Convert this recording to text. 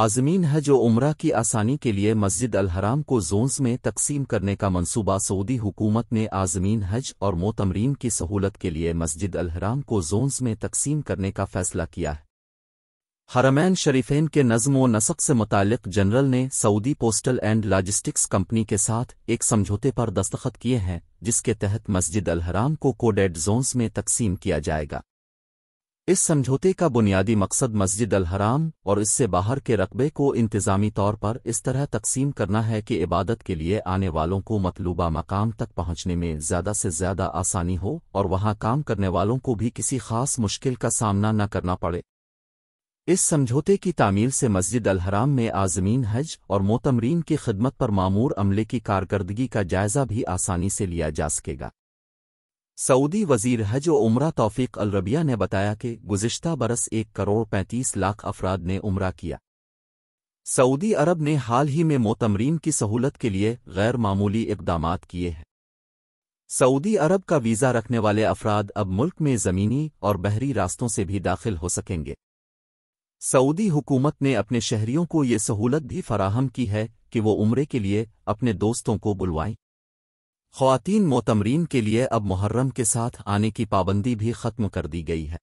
आजमीन हज व उम्र की आसानी के लिए मस्जिद अलहराम को जोन्स में तकसीम करने का मंसूबा सऊदी हुकूमत ने आजमीन हज और मोतमरीन की सहूलत के लिए मस्जिद अलहराम को जोन्स में तकसीम करने का फैसला किया है हरमैन शरीफेन के नज्म व नसक से मुतक जनरल ने Saudi postal and logistics company के साथ एक समझौते पर दस्तखत किए हैं जिसके तहत मस्जिद अलहराम को कोडेड जोन्स में तकसीम किया जाएगा इस समझौते का बुनियादी मकसद मस्जिद अल हराम और इससे बाहर के रकबे को इंतजामी तौर पर इस तरह तकसीम करना है कि इबादत के लिए आने वालों को मतलूबा मकाम तक पहुंचने में ज़्यादा से ज़्यादा आसानी हो और वहां काम करने वालों को भी किसी खास मुश्किल का सामना न करना पड़े इस समझौते की तामील से मस्जिद अल हराम में आजमीन हज और मोतमरीन की खिदमत पर मामूर अमले की कारकर्दगी का जायज़ा भी आसानी से लिया जा सकेगा सऊदी वजीर हज व उम्र तौफीक अलरबिया ने बताया कि गुज्त बरस एक करोड़ पैंतीस लाख अफराद ने उम्र किया सऊदी अरब ने हाल ही में मोतमरीन की सहूलत के लिए गैर मामूली इकदाम किए हैं सऊदी अरब का वीज़ा रखने वाले अफराद अब मुल्क में ज़मीनी और बहरी रास्तों से भी दाखिल हो सकेंगे सऊदी हुकूमत ने अपने शहरियों को ये सहूलत भी फराहम की है कि वो उम्रे के लिए अपने दोस्तों को बुलवाएं खुवान मोतमरीन के लिए अब मुहर्रम के साथ आने की पाबंदी भी खत्म कर दी गई है